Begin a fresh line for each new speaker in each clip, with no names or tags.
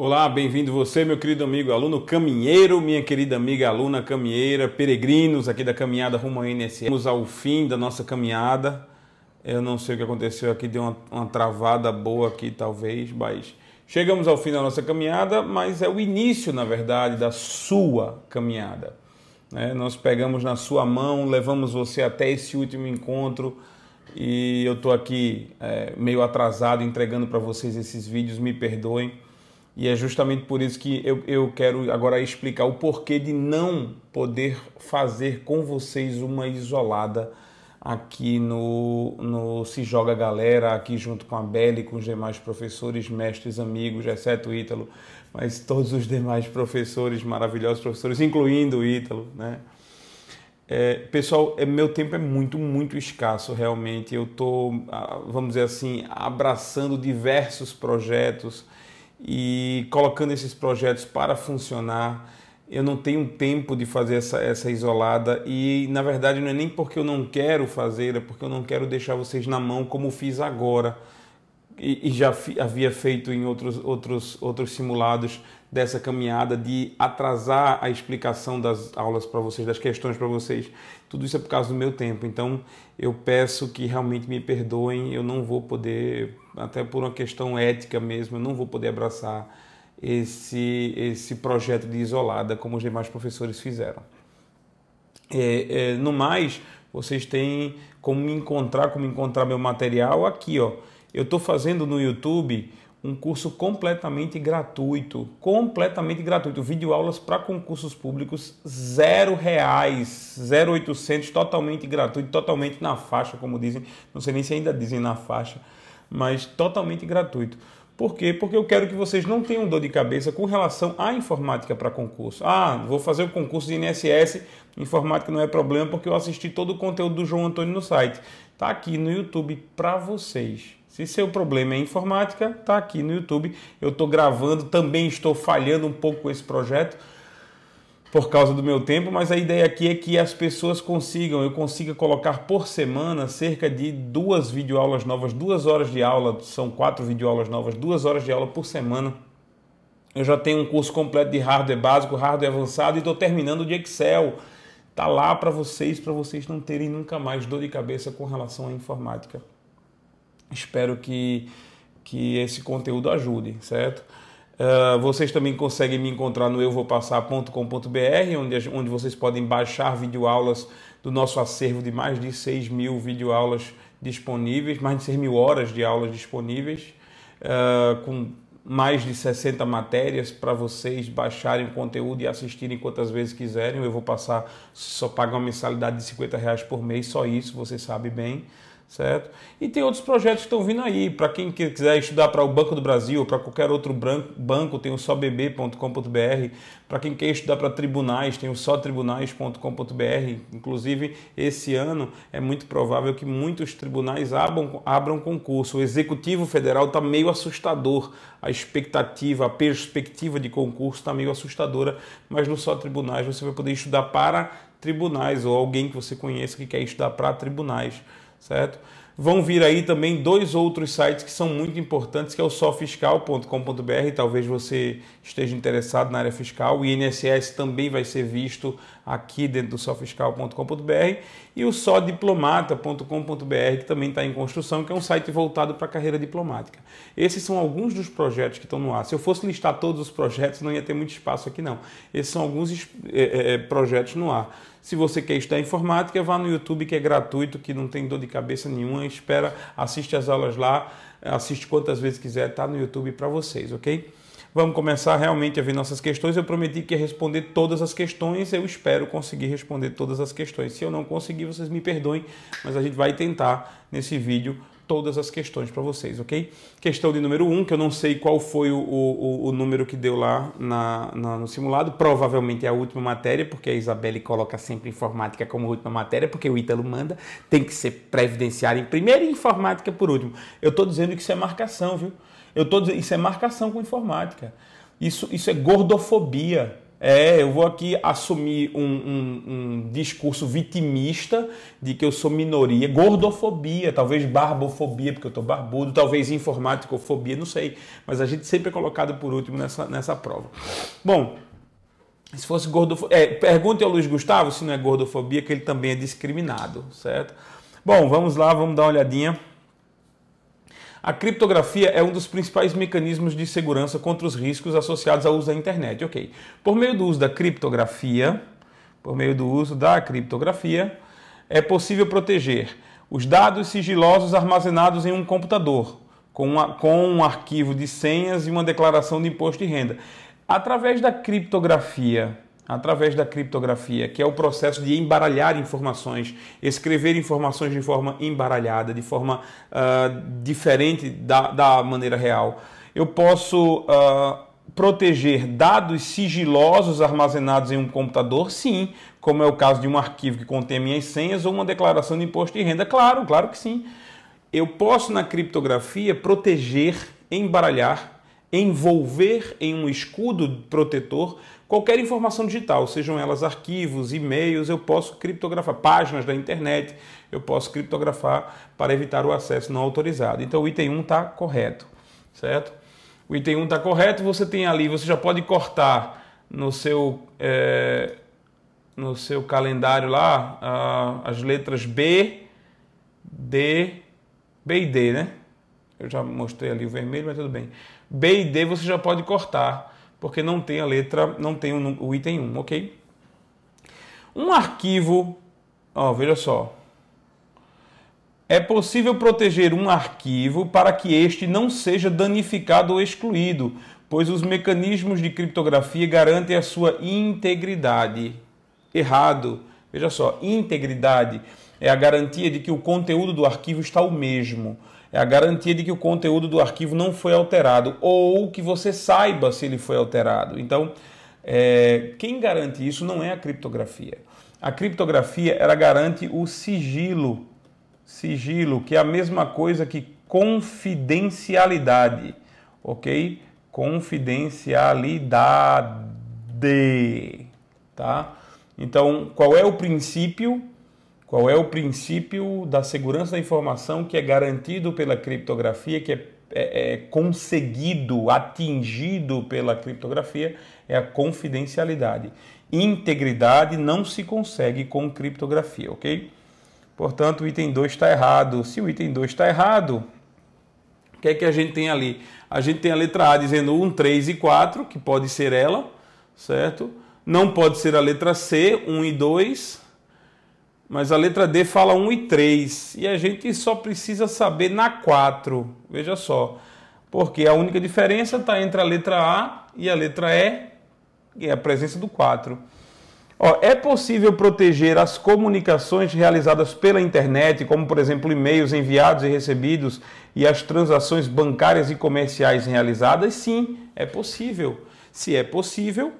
Olá, bem-vindo você, meu querido amigo aluno caminheiro, minha querida amiga aluna caminheira, peregrinos aqui da caminhada rumo à INSS. Vamos ao fim da nossa caminhada. Eu não sei o que aconteceu aqui, deu uma, uma travada boa aqui, talvez, mas chegamos ao fim da nossa caminhada, mas é o início, na verdade, da sua caminhada. Né? Nós pegamos na sua mão, levamos você até esse último encontro e eu estou aqui é, meio atrasado entregando para vocês esses vídeos, me perdoem e é justamente por isso que eu, eu quero agora explicar o porquê de não poder fazer com vocês uma isolada aqui no, no Se Joga Galera, aqui junto com a Belle, com os demais professores, mestres, amigos, exceto o Ítalo, mas todos os demais professores, maravilhosos professores, incluindo o Ítalo, né? É, pessoal, é, meu tempo é muito, muito escasso realmente. Eu estou, ah, vamos dizer assim, abraçando diversos projetos, e colocando esses projetos para funcionar. Eu não tenho tempo de fazer essa, essa isolada e, na verdade, não é nem porque eu não quero fazer, é porque eu não quero deixar vocês na mão como fiz agora e, e já havia feito em outros, outros, outros simulados dessa caminhada de atrasar a explicação das aulas para vocês, das questões para vocês. Tudo isso é por causa do meu tempo. Então, eu peço que realmente me perdoem. Eu não vou poder, até por uma questão ética mesmo, eu não vou poder abraçar esse esse projeto de isolada como os demais professores fizeram. É, é, no mais, vocês têm como me encontrar, como encontrar meu material aqui, ó. Eu estou fazendo no YouTube um curso completamente gratuito, completamente gratuito, vídeo aulas para concursos públicos, zero reais, 0800, totalmente gratuito, totalmente na faixa, como dizem, não sei nem se ainda dizem na faixa, mas totalmente gratuito. Por quê? Porque eu quero que vocês não tenham dor de cabeça com relação à informática para concurso. Ah, vou fazer o concurso de INSS, informática não é problema, porque eu assisti todo o conteúdo do João Antônio no site. Está aqui no YouTube para vocês. Se seu problema é informática, tá aqui no YouTube. Eu estou gravando, também estou falhando um pouco com esse projeto por causa do meu tempo, mas a ideia aqui é que as pessoas consigam, eu consiga colocar por semana cerca de duas videoaulas novas, duas horas de aula, são quatro videoaulas novas, duas horas de aula por semana. Eu já tenho um curso completo de hardware básico, hardware avançado e estou terminando de Excel. Tá lá para vocês, para vocês não terem nunca mais dor de cabeça com relação à informática. Espero que, que esse conteúdo ajude, certo? Uh, vocês também conseguem me encontrar no euvopassar.com.br, onde, onde vocês podem baixar videoaulas do nosso acervo de mais de 6 mil videoaulas disponíveis, mais de 6 mil horas de aulas disponíveis, uh, com mais de 60 matérias para vocês baixarem o conteúdo e assistirem quantas vezes quiserem. Eu vou passar, só paga uma mensalidade de 50 reais por mês, só isso, você sabe bem certo? E tem outros projetos que estão vindo aí. Para quem quiser estudar para o Banco do Brasil ou para qualquer outro banco, tem o sóbb.com.br. Para quem quer estudar para tribunais, tem o sótribunais.com.br. Inclusive, esse ano é muito provável que muitos tribunais abram, abram concurso. O Executivo Federal está meio assustador. A expectativa, a perspectiva de concurso está meio assustadora, mas no só tribunais você vai poder estudar para tribunais ou alguém que você conheça que quer estudar para tribunais certo? Vão vir aí também dois outros sites que são muito importantes, que é o sofiscal.com.br, talvez você esteja interessado na área fiscal. O INSS também vai ser visto aqui dentro do sofiscal.com.br e o sodiplomata.com.br, que também está em construção, que é um site voltado para a carreira diplomática. Esses são alguns dos projetos que estão no ar. Se eu fosse listar todos os projetos, não ia ter muito espaço aqui não. Esses são alguns é, é, projetos no ar. Se você quer estudar informática, vá no YouTube que é gratuito, que não tem dor de cabeça nenhuma. Espera, assiste as aulas lá, assiste quantas vezes quiser, tá no YouTube para vocês, ok? Vamos começar realmente a ver nossas questões. Eu prometi que ia responder todas as questões. Eu espero conseguir responder todas as questões. Se eu não conseguir, vocês me perdoem, mas a gente vai tentar nesse vídeo todas as questões para vocês, ok? Questão de número 1, um, que eu não sei qual foi o, o, o número que deu lá na, na, no simulado, provavelmente é a última matéria, porque a Isabelle coloca sempre informática como última matéria, porque o Ítalo manda, tem que ser previdenciário em primeiro e informática por último. Eu estou dizendo que isso é marcação, viu? Eu estou dizendo, isso é marcação com informática. Isso, isso é gordofobia. É, eu vou aqui assumir um, um, um, discurso vitimista de que eu sou minoria, gordofobia, talvez barbofobia, porque eu estou barbudo, talvez informaticofobia, não sei. Mas a gente sempre é colocado por último nessa, nessa prova. Bom, se fosse gordofobia. É, pergunte ao Luiz Gustavo se não é gordofobia, que ele também é discriminado, certo? Bom, vamos lá, vamos dar uma olhadinha. A criptografia é um dos principais mecanismos de segurança contra os riscos associados ao uso da internet. Ok. Por meio do uso da criptografia, por meio do uso da criptografia, é possível proteger os dados sigilosos armazenados em um computador com, uma, com um arquivo de senhas e uma declaração de imposto de renda. Através da criptografia através da criptografia, que é o processo de embaralhar informações, escrever informações de forma embaralhada, de forma uh, diferente da, da, maneira real. Eu posso uh, proteger dados sigilosos armazenados em um computador? Sim, como é o caso de um arquivo que contém minhas senhas ou uma declaração de imposto de renda. Claro, claro que sim. Eu posso, na criptografia, proteger, embaralhar, envolver em um escudo protetor Qualquer informação digital, sejam elas arquivos, e-mails, eu posso criptografar, páginas da internet, eu posso criptografar para evitar o acesso não autorizado. Então o item 1 está correto, certo? O item 1 está correto, você tem ali, você já pode cortar no seu, é, no seu calendário lá as letras B, D, B e D, né? Eu já mostrei ali o vermelho, mas tudo bem. B e D você já pode cortar porque não tem a letra, não tem o item 1, ok? Um arquivo, ó, veja só. É possível proteger um arquivo para que este não seja danificado ou excluído, pois os mecanismos de criptografia garantem a sua integridade. Errado. Veja só, integridade é a garantia de que o conteúdo do arquivo está o mesmo é a garantia de que o conteúdo do arquivo não foi alterado ou que você saiba se ele foi alterado. Então, é, quem garante isso não é a criptografia. A criptografia ela garante o sigilo, sigilo, que é a mesma coisa que confidencialidade, ok? Confidencialidade, tá? Então, qual é o princípio? Qual é o princípio da segurança da informação que é garantido pela criptografia, que é, é, é conseguido, atingido pela criptografia? É a confidencialidade. Integridade não se consegue com criptografia, ok? Portanto, o item 2 está errado. Se o item 2 está errado, o que é que a gente tem ali? A gente tem a letra A dizendo 1, 3 e 4, que pode ser ela, certo? Não pode ser a letra C, 1 e 2, mas a letra D fala 1 e 3. E a gente só precisa saber na 4. Veja só. Porque a única diferença está entre a letra A e a letra E, é a presença do 4. Ó, é possível proteger as comunicações realizadas pela internet, como por exemplo e-mails enviados e recebidos e as transações bancárias e comerciais realizadas? Sim, é possível. Se é possível,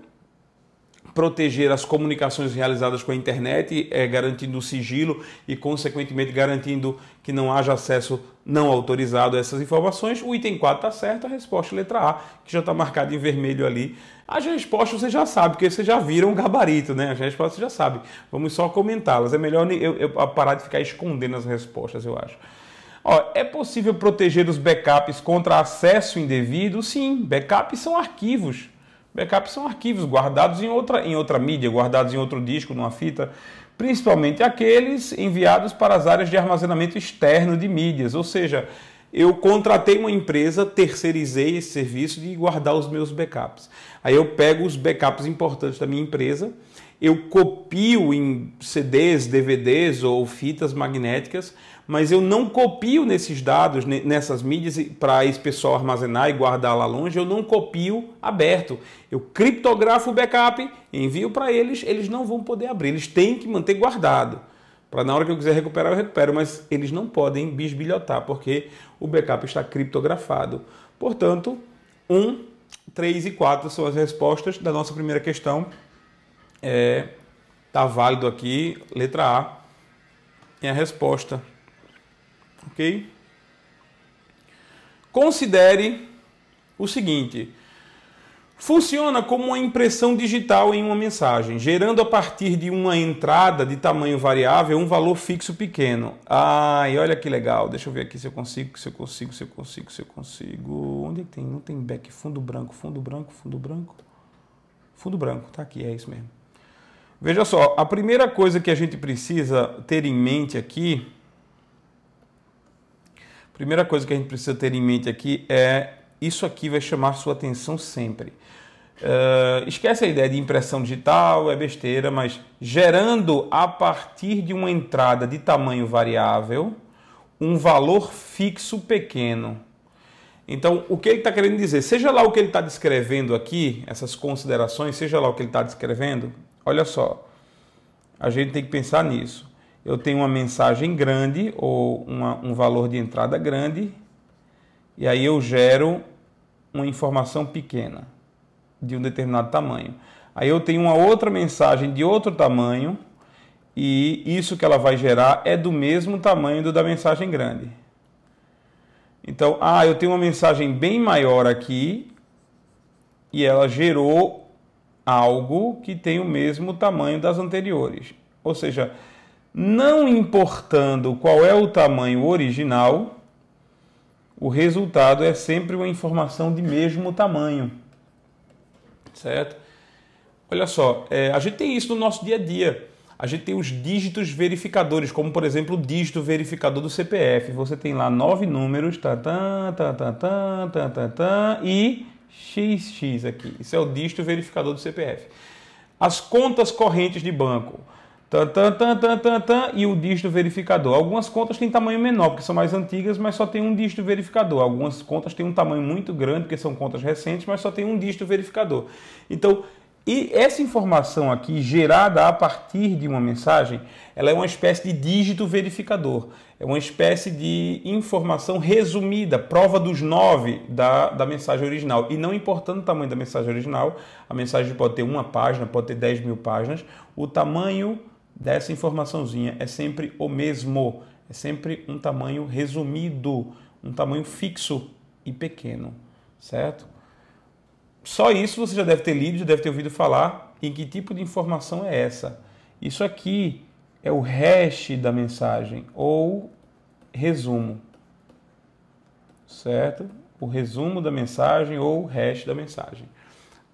proteger as comunicações realizadas com a internet, é, garantindo o sigilo e, consequentemente, garantindo que não haja acesso não autorizado a essas informações. O item 4 está certo, a resposta letra A, que já está marcada em vermelho ali. As respostas você já sabe, porque vocês já viram um gabarito, né? As respostas você já sabe. Vamos só comentá-las. É melhor eu, eu parar de ficar escondendo as respostas, eu acho. Ó, é possível proteger os backups contra acesso indevido? Sim, backups são arquivos Backups são arquivos guardados em outra, em outra mídia, guardados em outro disco, numa fita, principalmente aqueles enviados para as áreas de armazenamento externo de mídias, ou seja, eu contratei uma empresa, terceirizei esse serviço de guardar os meus backups. Aí eu pego os backups importantes da minha empresa, eu copio em CDs, DVDs ou fitas magnéticas, mas eu não copio nesses dados, nessas mídias, para esse pessoal armazenar e guardar lá longe, eu não copio aberto. Eu criptografo o backup, envio para eles, eles não vão poder abrir, eles têm que manter guardado. Para na hora que eu quiser recuperar, eu recupero, mas eles não podem bisbilhotar, porque o backup está criptografado. Portanto, 1, 3 e 4 são as respostas da nossa primeira questão é, tá válido aqui, letra A é a resposta. Ok? Considere o seguinte: funciona como uma impressão digital em uma mensagem, gerando a partir de uma entrada de tamanho variável um valor fixo pequeno. Ai, olha que legal. Deixa eu ver aqui se eu consigo, se eu consigo, se eu consigo, se eu consigo. Onde é que tem? Não tem back, fundo branco, fundo branco, fundo branco. Fundo branco, tá aqui, é isso mesmo. Veja só, a primeira coisa que a gente precisa ter em mente aqui, primeira coisa que a gente precisa ter em mente aqui é isso aqui vai chamar sua atenção sempre. Uh, esquece a ideia de impressão digital, é besteira, mas gerando a partir de uma entrada de tamanho variável um valor fixo pequeno. Então, o que ele está querendo dizer? Seja lá o que ele está descrevendo aqui, essas considerações, seja lá o que ele está descrevendo, Olha só, a gente tem que pensar nisso. Eu tenho uma mensagem grande ou uma, um valor de entrada grande, e aí eu gero uma informação pequena de um determinado tamanho. Aí eu tenho uma outra mensagem de outro tamanho, e isso que ela vai gerar é do mesmo tamanho do da mensagem grande. Então, ah, eu tenho uma mensagem bem maior aqui e ela gerou algo que tem o mesmo tamanho das anteriores. Ou seja, não importando qual é o tamanho original, o resultado é sempre uma informação de mesmo tamanho. Certo? Olha só, é, a gente tem isso no nosso dia a dia. A gente tem os dígitos verificadores, como por exemplo o dígito verificador do CPF. Você tem lá nove números, tá, tá, tá, tá, tá, tá, tá, e XX aqui. Isso é o dígito verificador do CPF. As contas correntes de banco. Tan, tan, tan, tan, tan, tan, e o dígito verificador. Algumas contas têm tamanho menor, porque são mais antigas, mas só tem um dígito verificador. Algumas contas têm um tamanho muito grande, porque são contas recentes, mas só tem um dígito verificador. Então, e essa informação aqui, gerada a partir de uma mensagem, ela é uma espécie de dígito verificador é uma espécie de informação resumida, prova dos nove da, da mensagem original. E não importando o tamanho da mensagem original, a mensagem pode ter uma página, pode ter 10 mil páginas, o tamanho dessa informaçãozinha é sempre o mesmo, é sempre um tamanho resumido, um tamanho fixo e pequeno, certo? Só isso você já deve ter lido, já deve ter ouvido falar em que tipo de informação é essa. Isso aqui é o hash da mensagem ou resumo. Certo? O resumo da mensagem ou hash da mensagem.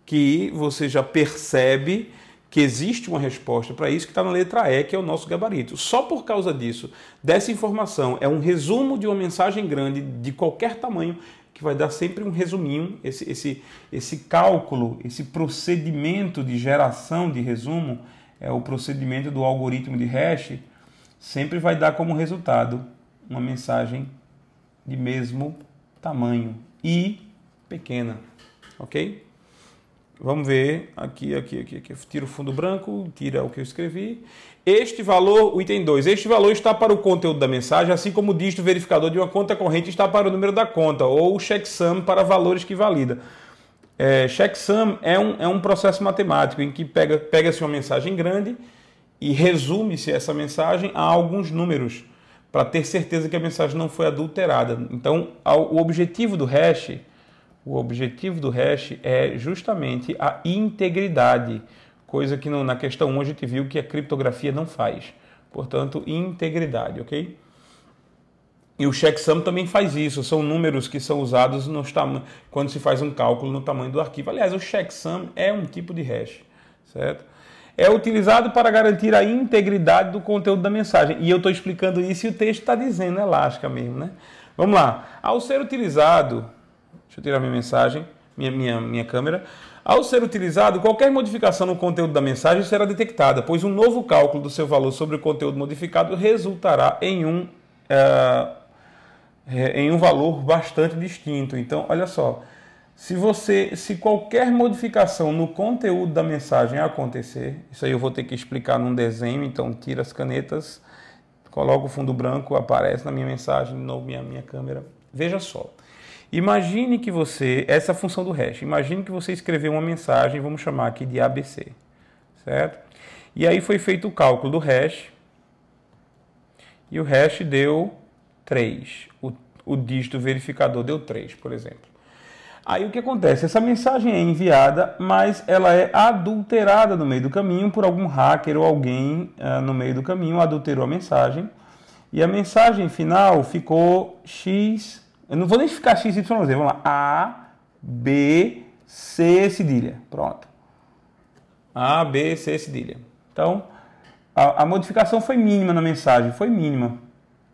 Que você já percebe que existe uma resposta para isso que está na letra E, que é o nosso gabarito. Só por causa disso, dessa informação, é um resumo de uma mensagem grande, de qualquer tamanho, que vai dar sempre um resuminho. Esse, esse, esse cálculo, esse procedimento de geração de resumo é, o procedimento do algoritmo de hash, sempre vai dar como resultado uma mensagem de mesmo tamanho e pequena, ok? Vamos ver aqui, aqui, aqui, aqui. Tira o fundo branco, tira o que eu escrevi. Este valor, o item 2, este valor está para o conteúdo da mensagem, assim como o dígito verificador de uma conta corrente está para o número da conta, ou o checksum para valores que valida. É, checksum é um, é um processo matemático em que pega-se pega uma mensagem grande e resume-se essa mensagem a alguns números para ter certeza que a mensagem não foi adulterada. Então, ao, o objetivo do hash, o objetivo do hash é justamente a integridade, coisa que no, na questão 1 a gente viu que a criptografia não faz. Portanto, integridade, ok? E o checksum também faz isso, são números que são usados nos quando se faz um cálculo no tamanho do arquivo. Aliás, o checksum é um tipo de hash, certo? É utilizado para garantir a integridade do conteúdo da mensagem. E eu estou explicando isso e o texto está dizendo, elástica é mesmo, né? Vamos lá. Ao ser utilizado, deixa eu tirar minha mensagem, minha, minha, minha câmera. Ao ser utilizado, qualquer modificação no conteúdo da mensagem será detectada, pois um novo cálculo do seu valor sobre o conteúdo modificado resultará em um eh, é, em um valor bastante distinto. Então, olha só, se você, se qualquer modificação no conteúdo da mensagem acontecer, isso aí eu vou ter que explicar num desenho, então tira as canetas, coloca o fundo branco, aparece na minha mensagem, de novo minha, minha câmera. Veja só. Imagine que você, essa é a função do hash, imagine que você escreveu uma mensagem, vamos chamar aqui de ABC, certo? E aí foi feito o cálculo do hash, e o hash deu 3. O, o dígito verificador deu 3, por exemplo. Aí o que acontece? Essa mensagem é enviada, mas ela é adulterada no meio do caminho por algum hacker ou alguém uh, no meio do caminho adulterou a mensagem. E a mensagem final ficou X. Eu não vou nem ficar X, Y, Z. Vamos lá. A, B, C, cedilha. Pronto. A, B, C, cedilha. Então, a, a modificação foi mínima na mensagem. Foi mínima.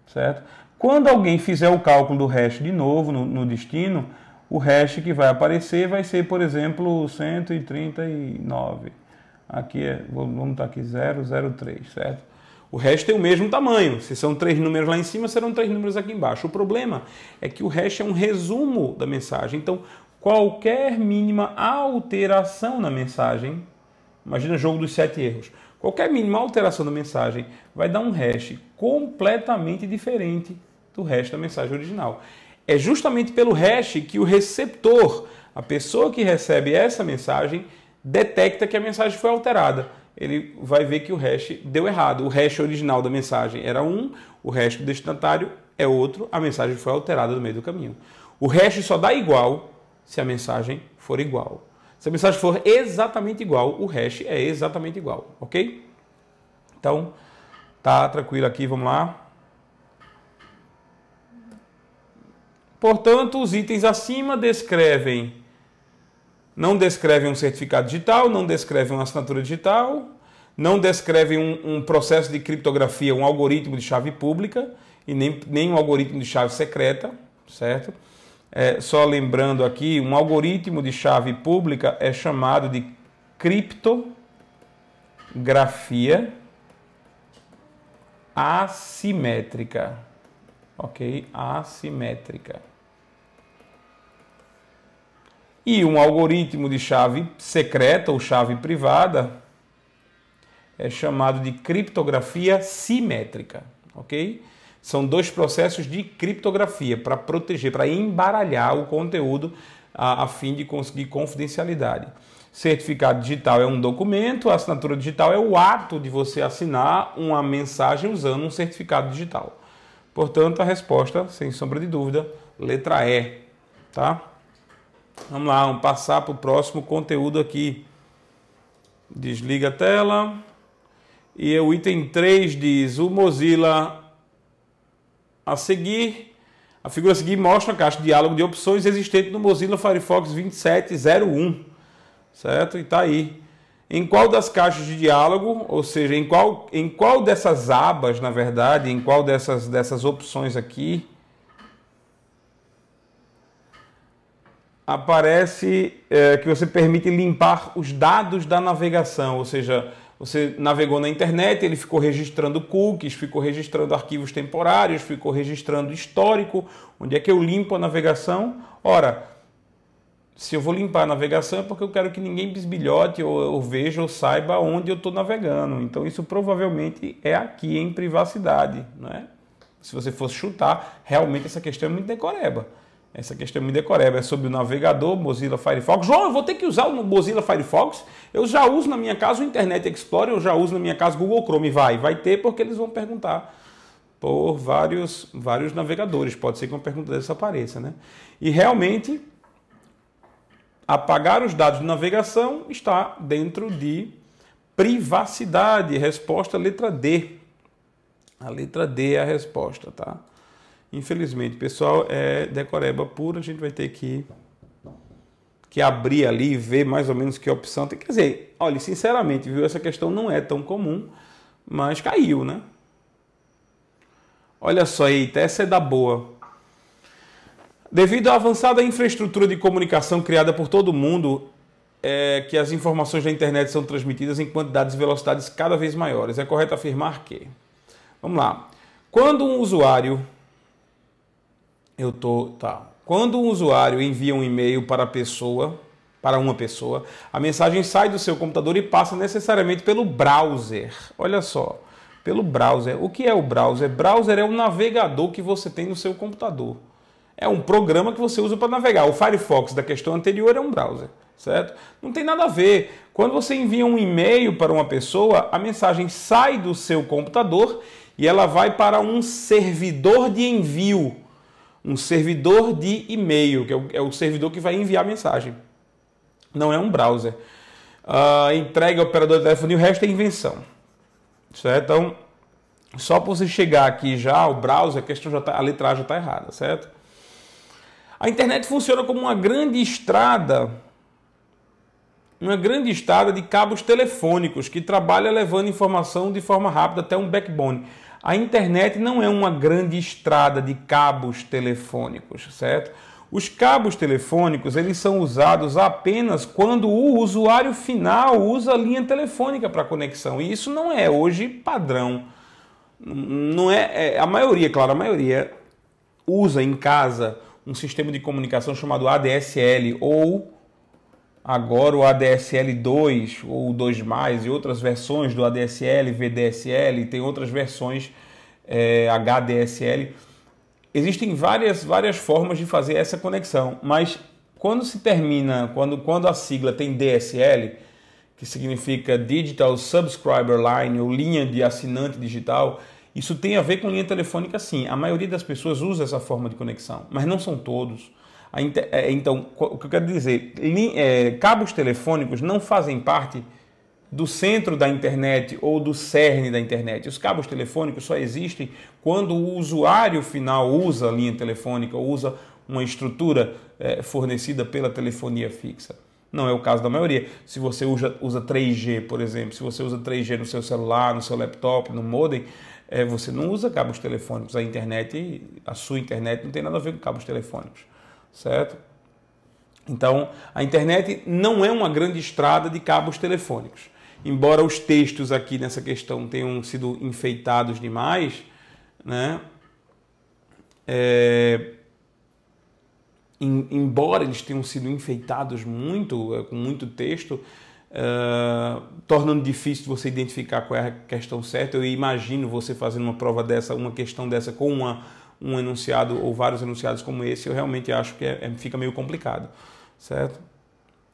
Certo? Quando alguém fizer o cálculo do hash de novo no, no destino, o hash que vai aparecer vai ser, por exemplo, 139. Aqui é, vamos estar aqui 003, certo? O hash tem o mesmo tamanho. Se são três números lá em cima, serão três números aqui embaixo. O problema é que o hash é um resumo da mensagem. Então, qualquer mínima alteração na mensagem, imagina jogo dos sete erros. Qualquer mínima alteração da mensagem vai dar um hash completamente diferente do resto da mensagem original. É justamente pelo hash que o receptor, a pessoa que recebe essa mensagem, detecta que a mensagem foi alterada. Ele vai ver que o hash deu errado. O hash original da mensagem era um, o hash do destinatário é outro, a mensagem foi alterada no meio do caminho. O hash só dá igual se a mensagem for igual. Se a mensagem for exatamente igual, o hash é exatamente igual, ok? Então, tá tranquilo aqui, vamos lá. Portanto, os itens acima descrevem, não descrevem um certificado digital, não descrevem uma assinatura digital, não descrevem um, um processo de criptografia, um algoritmo de chave pública e nem, nem um algoritmo de chave secreta, certo? É, só lembrando aqui, um algoritmo de chave pública é chamado de criptografia assimétrica. Ok? Assimétrica. E um algoritmo de chave secreta ou chave privada é chamado de criptografia simétrica, ok? São dois processos de criptografia para proteger, para embaralhar o conteúdo a, a fim de conseguir confidencialidade. Certificado digital é um documento, a assinatura digital é o ato de você assinar uma mensagem usando um certificado digital. Portanto, a resposta, sem sombra de dúvida, letra E, tá? Vamos lá, vamos passar para o próximo conteúdo aqui. Desliga a tela. E é o item 3 diz: o Mozilla a seguir. A figura a seguir mostra a caixa de diálogo de opções existente no Mozilla Firefox 2701. Certo? E está aí. Em qual das caixas de diálogo, ou seja, em qual, em qual dessas abas, na verdade, em qual dessas, dessas opções aqui, aparece é, que você permite limpar os dados da navegação, ou seja, você navegou na internet, ele ficou registrando cookies, ficou registrando arquivos temporários, ficou registrando histórico. Onde é que eu limpo a navegação? Ora, se eu vou limpar a navegação é porque eu quero que ninguém bisbilhote ou, ou veja ou saiba onde eu estou navegando. Então isso provavelmente é aqui em privacidade, né? Se você fosse chutar, realmente essa questão é muito decoreba. Essa questão me decoreba é sobre o navegador Mozilla Firefox. João, eu vou ter que usar o Mozilla Firefox? Eu já uso na minha casa o Internet Explorer, eu já uso na minha casa o Google Chrome. Vai, vai ter porque eles vão perguntar por vários, vários navegadores. Pode ser que uma pergunta dessa apareça, né? E realmente, apagar os dados de navegação está dentro de privacidade. Resposta letra D. A letra D é a resposta, tá? Infelizmente, pessoal, é decoreba pura, a gente vai ter que, que abrir ali e ver mais ou menos que opção tem. Quer dizer, olha, sinceramente, viu, essa questão não é tão comum, mas caiu, né? Olha só, eita, essa é da boa. Devido à avançada infraestrutura de comunicação criada por todo mundo, é que as informações da internet são transmitidas em quantidades e velocidades cada vez maiores. É correto afirmar que. Vamos lá. Quando um usuário eu tô tá. Quando um usuário envia um e-mail para a pessoa, para uma pessoa, a mensagem sai do seu computador e passa necessariamente pelo browser. Olha só, pelo browser. O que é o browser? Browser é o navegador que você tem no seu computador. É um programa que você usa para navegar. O Firefox da questão anterior é um browser, certo? Não tem nada a ver. Quando você envia um e-mail para uma pessoa, a mensagem sai do seu computador e ela vai para um servidor de envio um servidor de e-mail, que é o, é o servidor que vai enviar a mensagem. Não é um browser. Uh, entrega operador de telefone, o resto é invenção. Certo? Então, só para você chegar aqui já, o browser, a questão já tá, a letra já está errada, certo? A internet funciona como uma grande estrada, uma grande estrada de cabos telefônicos que trabalha levando informação de forma rápida até um backbone. A internet não é uma grande estrada de cabos telefônicos, certo? Os cabos telefônicos, eles são usados apenas quando o usuário final usa a linha telefônica para conexão, e isso não é hoje padrão. Não é, é a maioria, claro, a maioria usa em casa um sistema de comunicação chamado ADSL ou Agora o ADSL 2 ou 2 mais e outras versões do ADSL, VDSL, tem outras versões é, HDSL. Existem várias, várias formas de fazer essa conexão, mas quando se termina, quando, quando a sigla tem DSL, que significa Digital Subscriber Line ou linha de assinante digital, isso tem a ver com linha telefônica sim. A maioria das pessoas usa essa forma de conexão, mas não são todos. É, então, o que eu quero dizer, é, cabos telefônicos não fazem parte do centro da internet ou do cerne da internet. Os cabos telefônicos só existem quando o usuário final usa a linha telefônica ou usa uma estrutura é, fornecida pela telefonia fixa. Não é o caso da maioria. Se você usa, usa 3G, por exemplo, se você usa 3G no seu celular, no seu laptop, no modem, você não usa cabos telefônicos. A internet, a sua internet não tem nada a ver com cabos telefônicos certo? Então, a internet não é uma grande estrada de cabos telefônicos. Embora os textos aqui nessa questão tenham sido enfeitados demais, né? É... embora eles tenham sido enfeitados muito, é, com muito texto, Uh, tornando difícil você identificar qual é a questão certa. Eu imagino você fazendo uma prova dessa, uma questão dessa com uma um enunciado ou vários enunciados como esse, eu realmente acho que é, é, fica meio complicado, certo?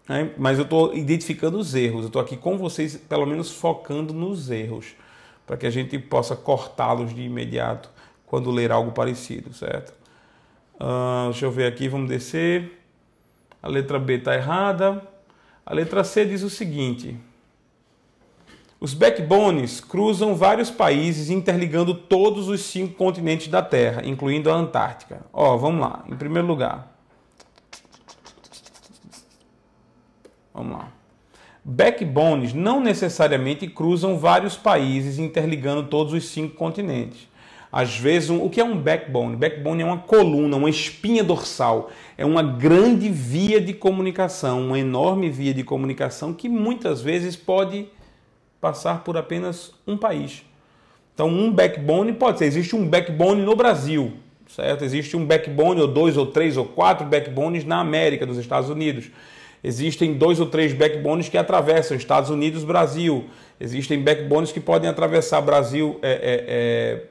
É, mas eu estou identificando os erros, eu estou aqui com vocês, pelo menos focando nos erros, para que a gente possa cortá-los de imediato quando ler algo parecido, certo? Uh, deixa eu ver aqui, vamos descer. A letra B está errada. A letra C diz o seguinte: os backbones cruzam vários países, interligando todos os cinco continentes da Terra, incluindo a Antártica. Ó, vamos lá. Em primeiro lugar. Vamos lá. Backbones não necessariamente cruzam vários países, interligando todos os cinco continentes. Às vezes, um, o que é um backbone? Backbone é uma coluna, uma espinha dorsal. É uma grande via de comunicação, uma enorme via de comunicação que muitas vezes pode passar por apenas um país. Então, um backbone pode ser. Existe um backbone no Brasil, certo? Existe um backbone, ou dois, ou três, ou quatro backbones na América, nos Estados Unidos. Existem dois ou três backbones que atravessam Estados Unidos, Brasil. Existem backbones que podem atravessar Brasil, é, é, é,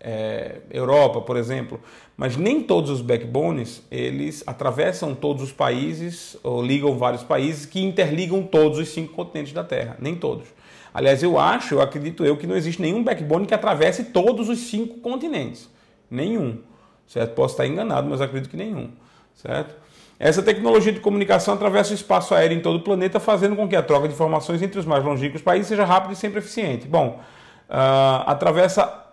é, Europa, por exemplo. Mas nem todos os backbones eles atravessam todos os países ou ligam vários países que interligam todos os cinco continentes da Terra. Nem todos. Aliás, eu acho, eu acredito eu, que não existe nenhum backbone que atravesse todos os cinco continentes. Nenhum. Certo? Posso estar enganado, mas acredito que nenhum. Certo? Essa tecnologia de comunicação atravessa o espaço aéreo em todo o planeta, fazendo com que a troca de informações entre os mais longínquos países seja rápida e sempre eficiente. Bom, uh, atravessa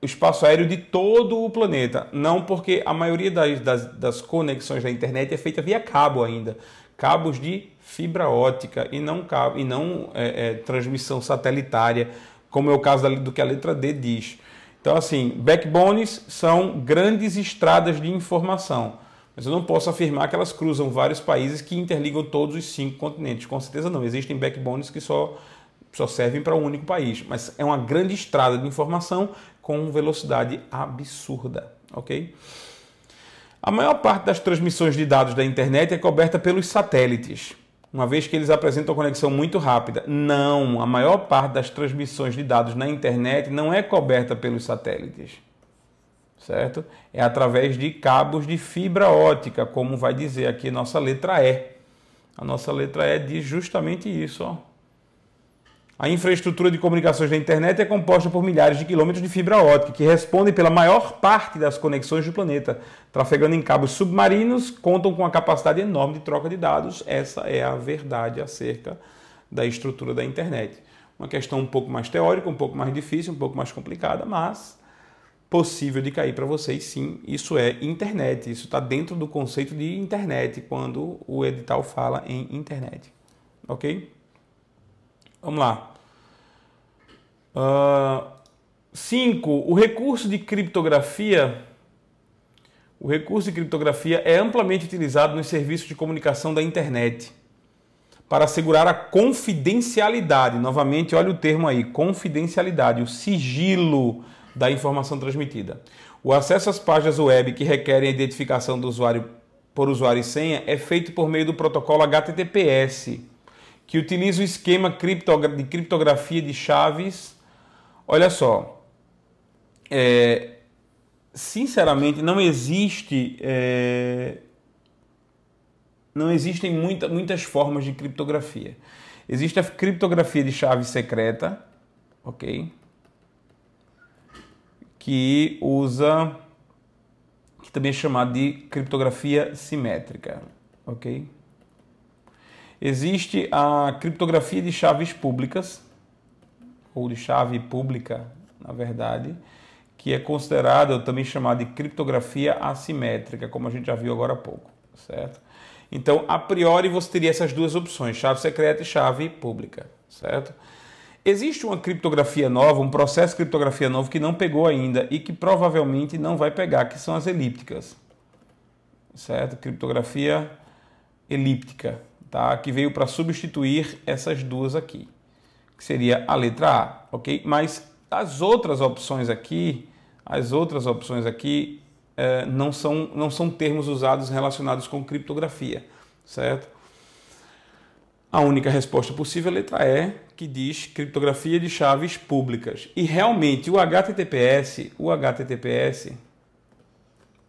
o espaço aéreo de todo o planeta. Não porque a maioria das, das, das, conexões da internet é feita via cabo ainda. Cabos de fibra ótica e não, e não é, é, transmissão satelitária, como é o caso do que a letra D diz. Então, assim, backbones são grandes estradas de informação, mas eu não posso afirmar que elas cruzam vários países que interligam todos os cinco continentes. Com certeza não. Existem backbones que só, só servem para um único país, mas é uma grande estrada de informação com velocidade absurda, ok? A maior parte das transmissões de dados da internet é coberta pelos satélites uma vez que eles apresentam conexão muito rápida. Não, a maior parte das transmissões de dados na internet não é coberta pelos satélites. Certo? É através de cabos de fibra ótica, como vai dizer aqui nossa letra E. A nossa letra E diz justamente isso, ó. A infraestrutura de comunicações da internet é composta por milhares de quilômetros de fibra ótica, que respondem pela maior parte das conexões do planeta. Trafegando em cabos submarinos, contam com uma capacidade enorme de troca de dados. Essa é a verdade acerca da estrutura da internet. Uma questão um pouco mais teórica, um pouco mais difícil, um pouco mais complicada, mas possível de cair para vocês sim. Isso é internet, isso está dentro do conceito de internet, quando o edital fala em internet. Ok? Vamos lá. Uh, cinco, o recurso de criptografia. O recurso de criptografia é amplamente utilizado nos serviços de comunicação da internet para assegurar a confidencialidade. Novamente, olha o termo aí: confidencialidade, o sigilo da informação transmitida. O acesso às páginas web que requerem a identificação do usuário por usuário e senha é feito por meio do protocolo HTTPS, que utiliza o esquema de criptografia de chaves Olha só, é, sinceramente não existe é, não existem muita, muitas formas de criptografia. Existe a criptografia de chave secreta, ok? Que usa, que também é chamada de criptografia simétrica, ok? Existe a criptografia de chaves públicas, ou de chave pública, na verdade, que é considerada, também chamada de criptografia assimétrica, como a gente já viu agora há pouco, certo? Então, a priori, você teria essas duas opções, chave secreta e chave pública, certo? Existe uma criptografia nova, um processo de criptografia novo que não pegou ainda e que provavelmente não vai pegar, que são as elípticas, certo? Criptografia elíptica, tá? Que veio para substituir essas duas aqui que seria a letra A, ok? Mas as outras opções aqui, as outras opções aqui eh, não, são, não são termos usados relacionados com criptografia, certo? A única resposta possível é a letra E, que diz criptografia de chaves públicas. E realmente o HTTPS, o HTTPS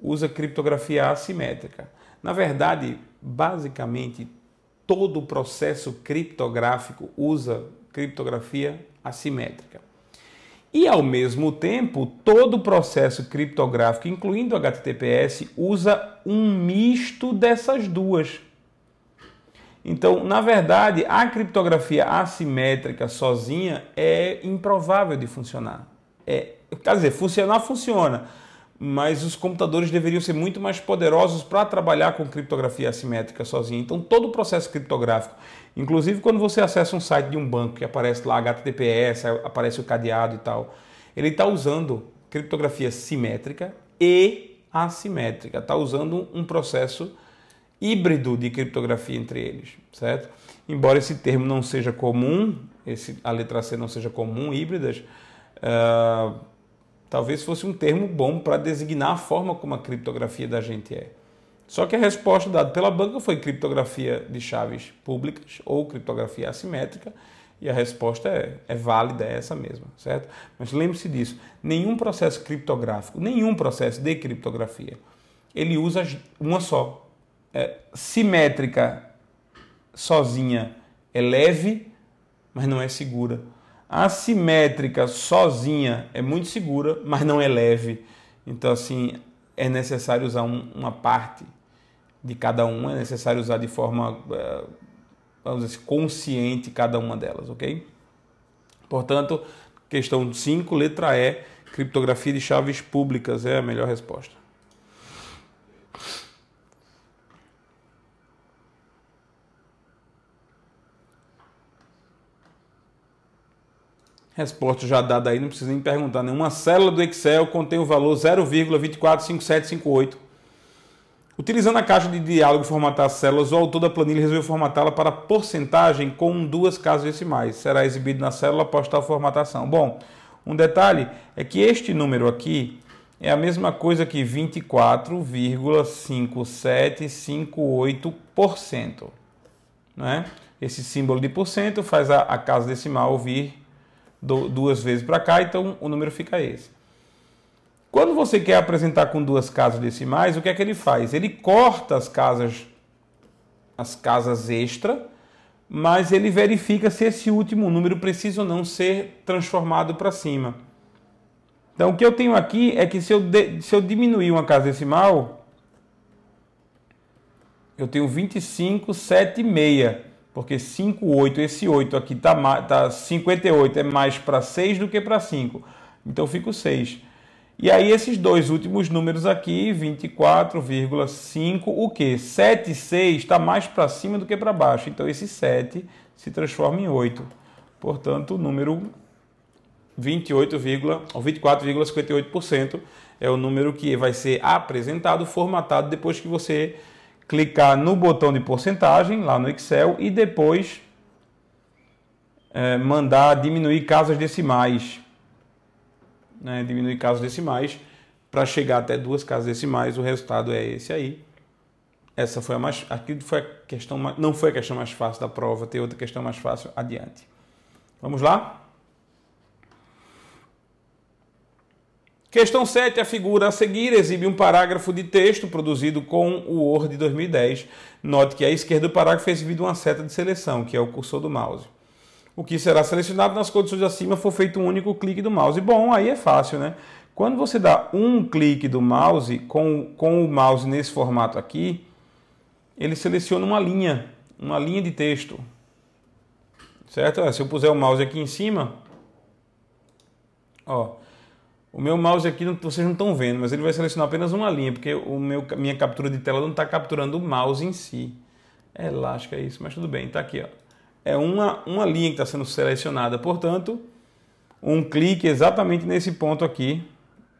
usa criptografia assimétrica. Na verdade, basicamente todo o processo criptográfico usa criptografia assimétrica. E ao mesmo tempo, todo o processo criptográfico, incluindo o HTTPS, usa um misto dessas duas. Então, na verdade, a criptografia assimétrica sozinha é improvável de funcionar. É, quer dizer, funcionar funciona, mas os computadores deveriam ser muito mais poderosos para trabalhar com criptografia assimétrica sozinha. Então, todo o processo criptográfico Inclusive, quando você acessa um site de um banco que aparece lá HTTPS, aparece o cadeado e tal, ele está usando criptografia simétrica e assimétrica. Está usando um processo híbrido de criptografia entre eles, certo? Embora esse termo não seja comum, esse, a letra C não seja comum, híbridas, uh, talvez fosse um termo bom para designar a forma como a criptografia da gente é. Só que a resposta dada pela banca foi criptografia de chaves públicas ou criptografia assimétrica, e a resposta é, é válida, é essa mesma, certo? Mas lembre-se disso: nenhum processo criptográfico, nenhum processo de criptografia, ele usa uma só. É, simétrica sozinha é leve, mas não é segura. Assimétrica sozinha é muito segura, mas não é leve. Então, assim, é necessário usar um, uma parte de cada uma, é necessário usar de forma eh, vamos dizer, assim, consciente cada uma delas, ok? Portanto, questão 5, letra E, criptografia de chaves públicas é a melhor resposta. Resposta já dada aí, não precisa nem perguntar. Nenhuma né? célula do Excel contém o valor 0,245758. Utilizando a caixa de diálogo formatar células, o autor da planilha resolveu formatá-la para porcentagem com duas casas decimais. Será exibido na célula após tal formatação. Bom, um detalhe é que este número aqui é a mesma coisa que 24,5758%. Né? Esse símbolo de porcento faz a, a casa decimal vir duas vezes para cá, então o número fica esse. Quando você quer apresentar com duas casas decimais, o que é que ele faz? Ele corta as casas as casas extra, mas ele verifica se esse último número precisa ou não ser transformado para cima. Então o que eu tenho aqui é que se eu, de, se eu diminuir uma casa decimal, eu tenho 25,76. 7, porque 5, 8, esse 8 aqui está tá 58, tá é mais para 6 do que para 5. Então fica o 6. E aí esses dois últimos números aqui, 24,5, o que? 7, 6 está mais para cima do que para baixo. Então esse 7 se transforma em 8. Portanto, o número 28, 24,58% é o número que vai ser apresentado, formatado depois que você clicar no botão de porcentagem lá no Excel e depois é, mandar diminuir casas decimais. Né? Diminuir casas decimais para chegar até duas casas decimais, o resultado é esse aí. Essa foi a mais, aqui foi a questão, não foi a questão mais fácil da prova, tem outra questão mais fácil adiante. Vamos lá? Questão 7. A figura a seguir exibe um parágrafo de texto produzido com o Word 2010. Note que à esquerda do parágrafo é exibida uma seta de seleção, que é o cursor do mouse. O que será selecionado nas condições acima foi feito um único clique do mouse. Bom, aí é fácil, né? Quando você dá um clique do mouse, com, com o mouse nesse formato aqui, ele seleciona uma linha, uma linha de texto. Certo? Ah, se eu puser o mouse aqui em cima, ó, o meu mouse aqui, vocês não estão vendo, mas ele vai selecionar apenas uma linha, porque o meu, minha captura de tela não está capturando o mouse em si. É lasca é isso, mas tudo bem, está aqui. Ó. É uma, uma linha que está sendo selecionada, portanto, um clique exatamente nesse ponto aqui,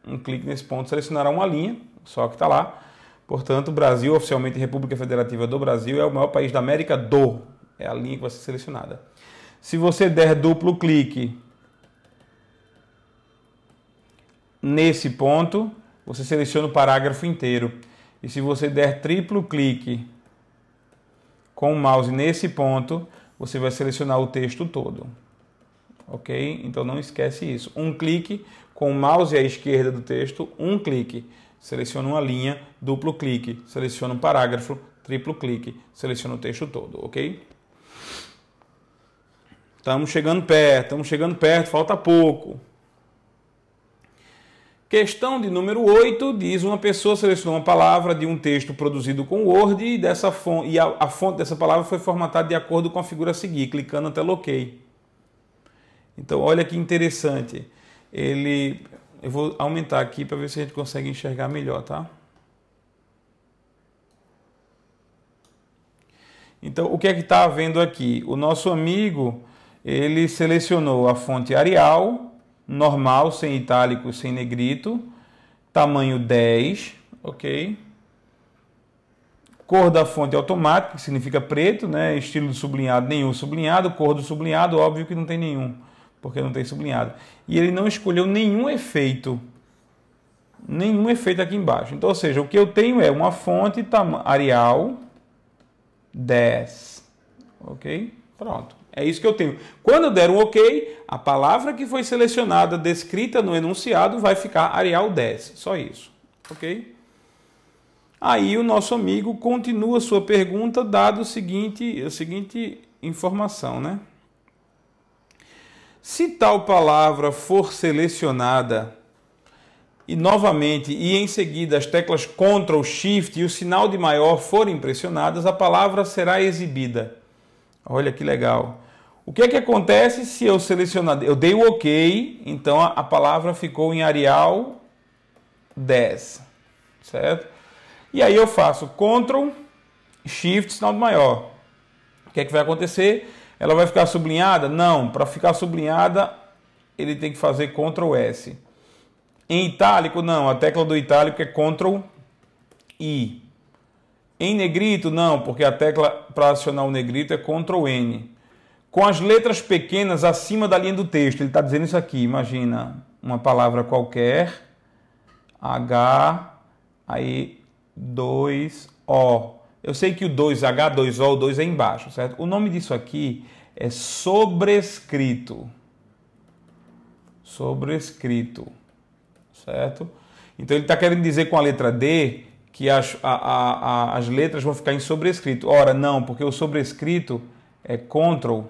um clique nesse ponto selecionará uma linha, só que está lá. Portanto, Brasil, oficialmente República Federativa do Brasil, é o maior país da América do. É a linha que vai ser selecionada. Se você der duplo clique Nesse ponto, você seleciona o parágrafo inteiro. E se você der triplo clique com o mouse nesse ponto, você vai selecionar o texto todo. Ok? Então não esquece isso. Um clique com o mouse à esquerda do texto, um clique. Seleciona uma linha, duplo clique. Seleciona um parágrafo, triplo clique. Seleciona o texto todo, ok? Estamos chegando perto, estamos chegando perto, falta pouco. Questão de número 8 diz: uma pessoa selecionou uma palavra de um texto produzido com Word e, dessa fonte, e a, a, fonte dessa palavra foi formatada de acordo com a figura a seguir, clicando até OK. Então, olha que interessante. Ele, eu vou aumentar aqui para ver se a gente consegue enxergar melhor, tá? Então, o que é que está havendo aqui? O nosso amigo ele selecionou a fonte Arial normal, sem itálico, sem negrito, tamanho 10, ok? Cor da fonte automática, que significa preto, né? Estilo de sublinhado, nenhum sublinhado. Cor do sublinhado, óbvio que não tem nenhum, porque não tem sublinhado. E ele não escolheu nenhum efeito, nenhum efeito aqui embaixo. Então, ou seja, o que eu tenho é uma fonte Arial 10, ok? Pronto. É isso que eu tenho. Quando eu der um OK, a palavra que foi selecionada, descrita no enunciado, vai ficar Arial 10. Só isso. Ok? Aí o nosso amigo continua sua pergunta, dado o seguinte, a seguinte informação, né? Se tal palavra for selecionada e novamente e em seguida as teclas Ctrl Shift e o sinal de maior forem pressionadas, a palavra será exibida. Olha que legal. O que é que acontece se eu selecionar? Eu dei o OK, então a, palavra ficou em Arial 10, certo? E aí eu faço Ctrl, Shift, sinal de maior. O que é que vai acontecer? Ela vai ficar sublinhada? Não, para ficar sublinhada ele tem que fazer Ctrl S. Em itálico, não, a tecla do itálico é Ctrl I. Em negrito, não, porque a tecla para acionar o negrito é Ctrl N com as letras pequenas acima da linha do texto. Ele está dizendo isso aqui. Imagina uma palavra qualquer, H, aí 2O. Eu sei que o 2H, 2O, o 2 é embaixo, certo? O nome disso aqui é sobrescrito. Sobrescrito, certo? Então ele está querendo dizer com a letra D que as, a, a, a, as letras vão ficar em sobrescrito. Ora, não, porque o sobrescrito é Ctrl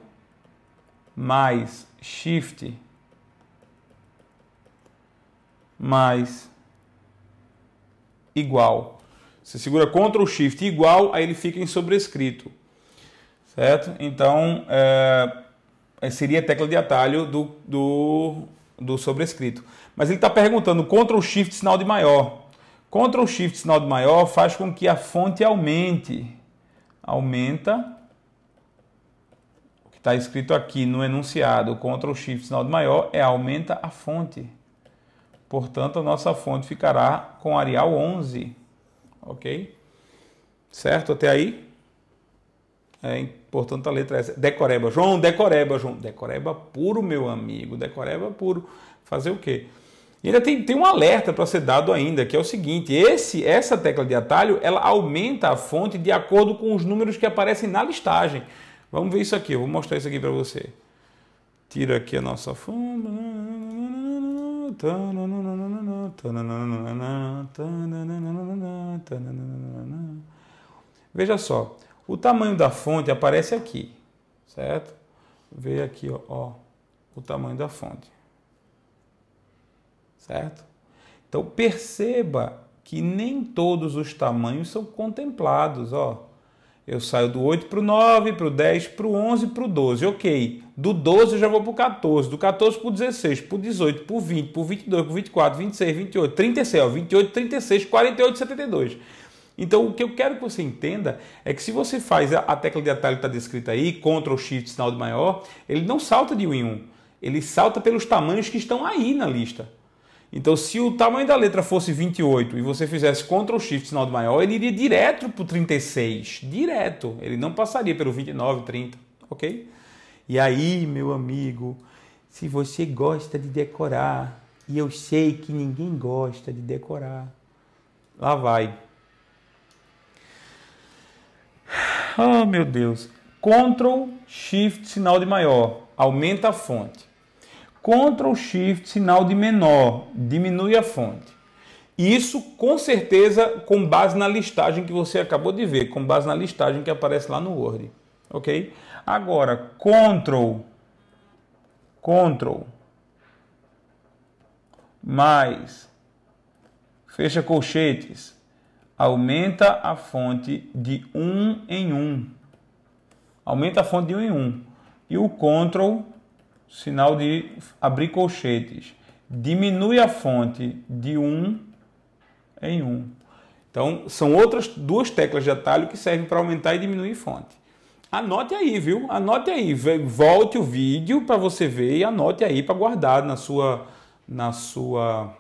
mais shift mais igual. Você segura Ctrl Shift igual, aí ele fica em sobrescrito. Certo? Então, é, seria a tecla de atalho do, do, do sobrescrito. Mas ele está perguntando Ctrl Shift sinal de maior. Ctrl Shift sinal de maior faz com que a fonte aumente. Aumenta está escrito aqui no enunciado CTRL shift sinal de maior é aumenta a fonte. Portanto, a nossa fonte ficará com Arial 11, ok? Certo até aí? É, portanto, a letra é essa. Decoreba, João, decoreba, João. Decoreba puro, meu amigo, decoreba puro. Fazer o quê? E ainda tem, tem um alerta para ser dado ainda, que é o seguinte: esse, essa tecla de atalho ela aumenta a fonte de acordo com os números que aparecem na listagem. Vamos ver isso aqui, eu vou mostrar isso aqui para você. Tira aqui a nossa fonte. Veja só, o tamanho da fonte aparece aqui, certo? Vê aqui, ó, ó o tamanho da fonte. Certo? Então perceba que nem todos os tamanhos são contemplados, ó. Eu saio do 8 para o 9, para o 10, para o 11, para o 12. Ok. Do 12 eu já vou para o 14, do 14 para o 16, para o 18, para o 20, para o 22, para o 24, 26, 28, 36, ó, 28, 36, 48, 72. Então, o que eu quero que você entenda é que se você faz a, tecla de atalho que está descrita aí, Ctrl Shift, sinal de maior, ele não salta de 1 em 1. Ele salta pelos tamanhos que estão aí na lista. Então, se o tamanho da letra fosse 28 e você fizesse Ctrl Shift sinal de maior, ele iria direto para o 36. Direto. Ele não passaria pelo 29, 30. Ok? E aí, meu amigo, se você gosta de decorar, e eu sei que ninguém gosta de decorar, lá vai. Oh, meu Deus. Ctrl Shift sinal de maior. Aumenta a fonte. Ctrl Shift, sinal de menor, diminui a fonte. Isso com certeza com base na listagem que você acabou de ver, com base na listagem que aparece lá no Word, ok? Agora Ctrl, Ctrl mais fecha colchetes, aumenta a fonte de um em um, aumenta a fonte de um em um e o Ctrl sinal de abrir colchetes, diminui a fonte de um em um. Então, são outras duas teclas de atalho que servem para aumentar e diminuir fonte. Anote aí, viu? Anote aí. Volte o vídeo para você ver e anote aí para guardar na sua na sua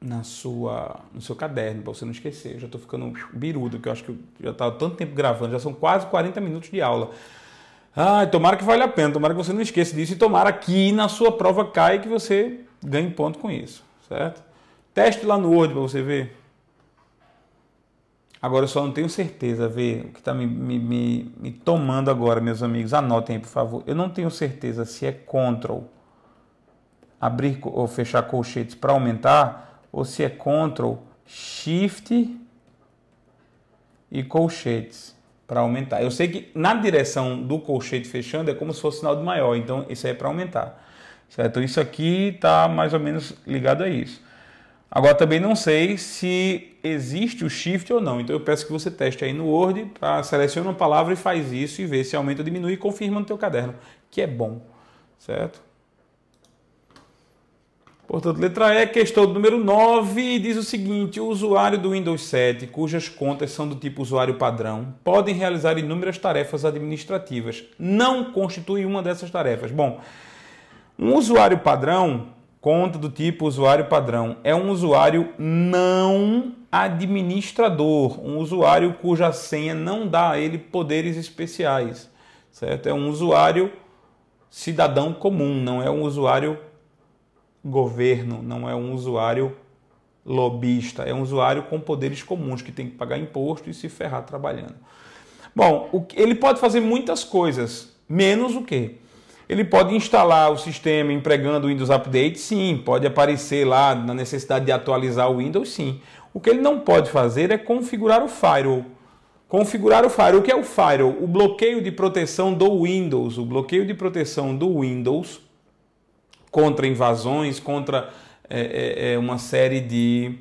na sua no seu caderno para você não esquecer. Eu já estou ficando birudo, que eu acho que eu já estava tanto tempo gravando, já são quase 40 minutos de aula. Ai, tomara que valha a pena, tomara que você não esqueça disso e tomara que na sua prova caia que você ganhe ponto com isso, certo? Teste lá no Word para você ver. Agora eu só não tenho certeza, ver o que está me, me, me, me, tomando agora, meus amigos. Anotem aí, por favor. Eu não tenho certeza se é Ctrl abrir ou fechar colchetes para aumentar ou se é Ctrl Shift e colchetes para aumentar. Eu sei que na direção do colchete fechando é como se fosse sinal de maior, então isso aí é para aumentar. Certo? Isso aqui está mais ou menos ligado a isso. Agora também não sei se existe o shift ou não, então eu peço que você teste aí no Word, tá? seleciona uma palavra e faz isso e vê se aumenta ou diminui e confirma no teu caderno, que é bom, certo? Portanto, letra E, questão número 9, diz o seguinte: o usuário do Windows 7, cujas contas são do tipo usuário padrão, podem realizar inúmeras tarefas administrativas. Não constitui uma dessas tarefas. Bom, um usuário padrão, conta do tipo usuário padrão, é um usuário não administrador, um usuário cuja senha não dá a ele poderes especiais, certo? É um usuário cidadão comum, não é um usuário governo, não é um usuário lobista, é um usuário com poderes comuns que tem que pagar imposto e se ferrar trabalhando. Bom, ele pode fazer muitas coisas, menos o quê? Ele pode instalar o sistema empregando o Windows Update, sim. Pode aparecer lá na necessidade de atualizar o Windows, sim. O que ele não pode fazer é configurar o firewall. Configurar o firewall. O que é o firewall? O bloqueio de proteção do Windows. O bloqueio de proteção do Windows contra invasões, contra é, é, é, uma série de,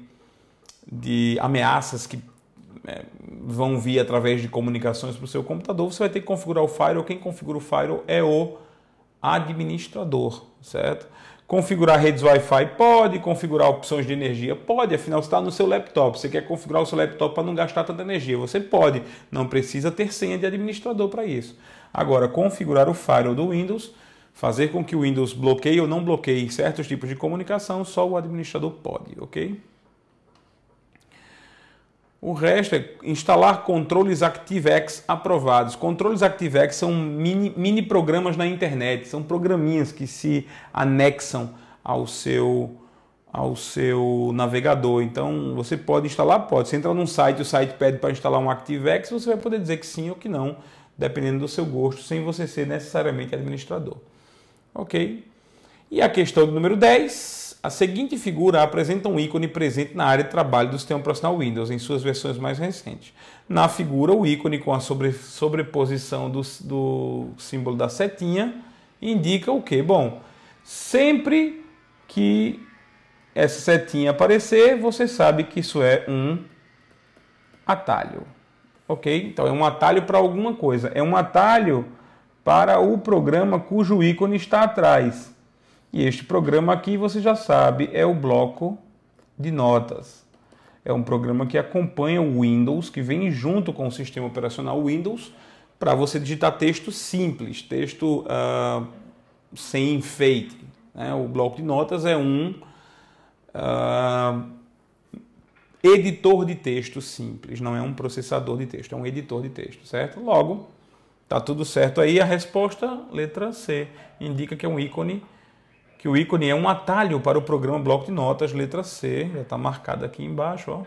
de ameaças que é, vão vir através de comunicações para o seu computador, você vai ter que configurar o firewall. Quem configura o firewall é o administrador, certo? Configurar redes Wi-Fi pode, configurar opções de energia pode, afinal está no seu laptop. Você quer configurar o seu laptop para não gastar tanta energia? Você pode, não precisa ter senha de administrador para isso. Agora, configurar o firewall do Windows fazer com que o Windows bloqueie ou não bloqueie certos tipos de comunicação, só o administrador pode, ok? O resto é instalar controles ActiveX aprovados. Controles ActiveX são mini, mini programas na internet, são programinhas que se anexam ao seu ao seu navegador. Então você pode instalar, pode. Você entra num site, o site pede para instalar um ActiveX, você vai poder dizer que sim ou que não, dependendo do seu gosto, sem você ser necessariamente administrador. Ok? E a questão do número 10, a seguinte figura apresenta um ícone presente na área de trabalho do sistema operacional Windows em suas versões mais recentes. Na figura, o ícone com a sobre, sobreposição do, do símbolo da setinha indica o que? Bom, sempre que essa setinha aparecer, você sabe que isso é um atalho. Ok? Então é um atalho para alguma coisa. É um atalho para o programa cujo ícone está atrás. E este programa aqui, você já sabe, é o bloco de notas. É um programa que acompanha o Windows, que vem junto com o sistema operacional Windows, para você digitar texto simples, texto uh, sem enfeite. Né? O bloco de notas é um uh, editor de texto simples, não é um processador de texto, é um editor de texto, certo? Logo, Tá tudo certo aí. A resposta, letra C, indica que é um ícone, que o ícone é um atalho para o programa bloco de notas, letra C, já está marcada aqui embaixo, ó,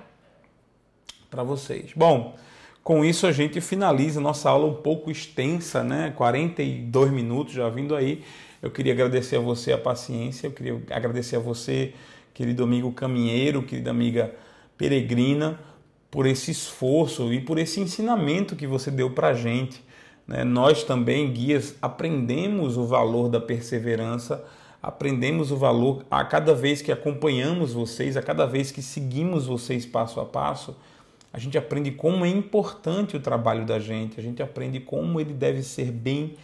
para vocês. Bom, com isso a gente finaliza nossa aula um pouco extensa, né? 42 minutos já vindo aí. Eu queria agradecer a você a paciência, eu queria agradecer a você, querido amigo caminheiro, querida amiga peregrina, por esse esforço e por esse ensinamento que você deu para a gente né? Nós também, guias, aprendemos o valor da perseverança, aprendemos o valor a cada vez que acompanhamos vocês, a cada vez que seguimos vocês passo a passo. A gente aprende como é importante o trabalho da gente, a gente aprende como ele deve ser bem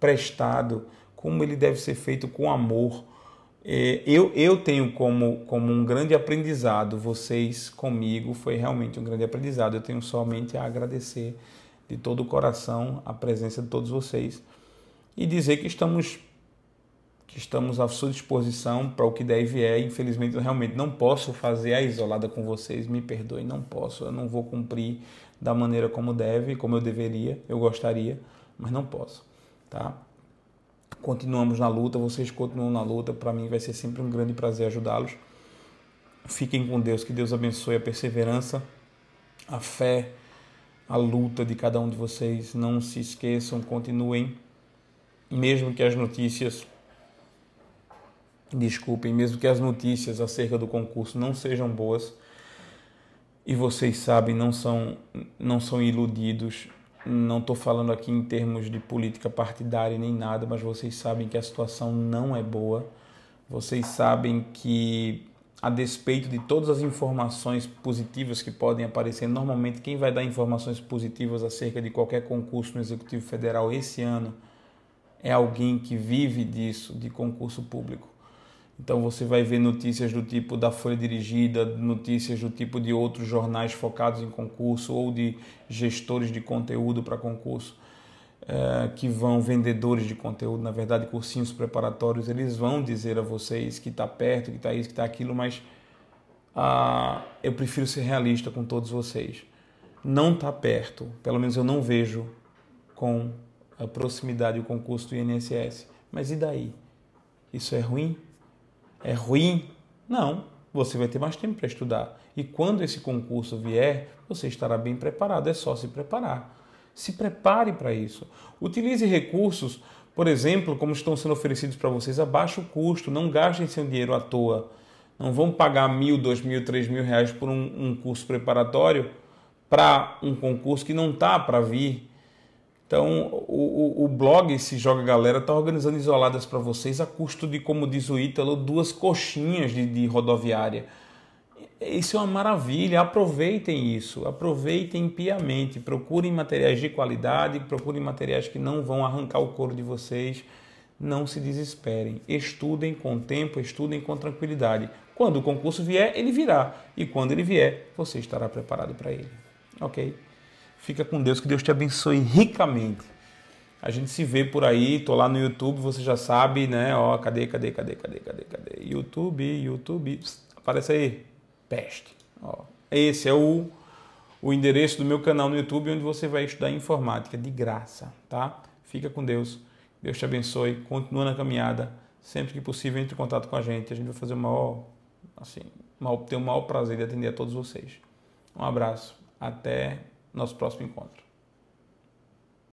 prestado, como ele deve ser feito com amor. É, eu, eu tenho como, como um grande aprendizado, vocês comigo, foi realmente um grande aprendizado. Eu tenho somente a agradecer de todo o coração a presença de todos vocês e dizer que estamos que estamos à sua disposição para o que der e vier. Infelizmente, eu realmente não posso fazer a isolada com vocês, me perdoem, não posso, eu não vou cumprir da maneira como deve, como eu deveria, eu gostaria, mas não posso, tá? Continuamos na luta, vocês continuam na luta, para mim vai ser sempre um grande prazer ajudá-los. Fiquem com Deus, que Deus abençoe a perseverança, a fé, a luta de cada um de vocês. Não se esqueçam, continuem, mesmo que as notícias. Desculpem, mesmo que as notícias acerca do concurso não sejam boas, e vocês sabem, não são, não são iludidos, não estou falando aqui em termos de política partidária nem nada, mas vocês sabem que a situação não é boa. Vocês sabem que a despeito de todas as informações positivas que podem aparecer, normalmente quem vai dar informações positivas acerca de qualquer concurso no Executivo Federal esse ano é alguém que vive disso, de concurso público. Então você vai ver notícias do tipo da Folha Dirigida, notícias do tipo de outros jornais focados em concurso ou de gestores de conteúdo para concurso. Eh, que vão vendedores de conteúdo, na verdade, cursinhos preparatórios, eles vão dizer a vocês que está perto, que está isso, que está aquilo, mas ah, eu prefiro ser realista com todos vocês. Não está perto, pelo menos eu não vejo com a proximidade o concurso do INSS. Mas e daí? Isso é ruim? É ruim? Não. Você vai ter mais tempo para estudar. E quando esse concurso vier, você estará bem preparado. É só se preparar. Se prepare para isso. Utilize recursos, por exemplo, como estão sendo oferecidos para vocês, a baixo custo. Não gastem seu dinheiro à toa. Não vão pagar mil, dois mil, três mil reais por um, um curso preparatório para um concurso que não tá para vir. Então, o, o, o, blog Se Joga Galera está organizando isoladas para vocês a custo de, como diz o Ítalo, duas coxinhas de, de rodoviária. Isso é uma maravilha, aproveitem isso, aproveitem piamente, procurem materiais de qualidade, procurem materiais que não vão arrancar o couro de vocês, não se desesperem, estudem com tempo, estudem com tranquilidade. Quando o concurso vier, ele virá, e quando ele vier, você estará preparado para ele. Ok? Fica com Deus, que Deus te abençoe ricamente. A gente se vê por aí, tô lá no YouTube, você já sabe, né? Ó, cadê, cadê, cadê, cadê, cadê, cadê? YouTube, YouTube, aparece aí peste. Ó, esse é o, o endereço do meu canal no YouTube, onde você vai estudar informática de graça, tá? Fica com Deus. Deus te abençoe. Continua na caminhada. Sempre que possível, entre em contato com a gente. A gente vai fazer o maior, assim, ter o maior prazer de atender a todos vocês. Um abraço. Até nosso próximo encontro.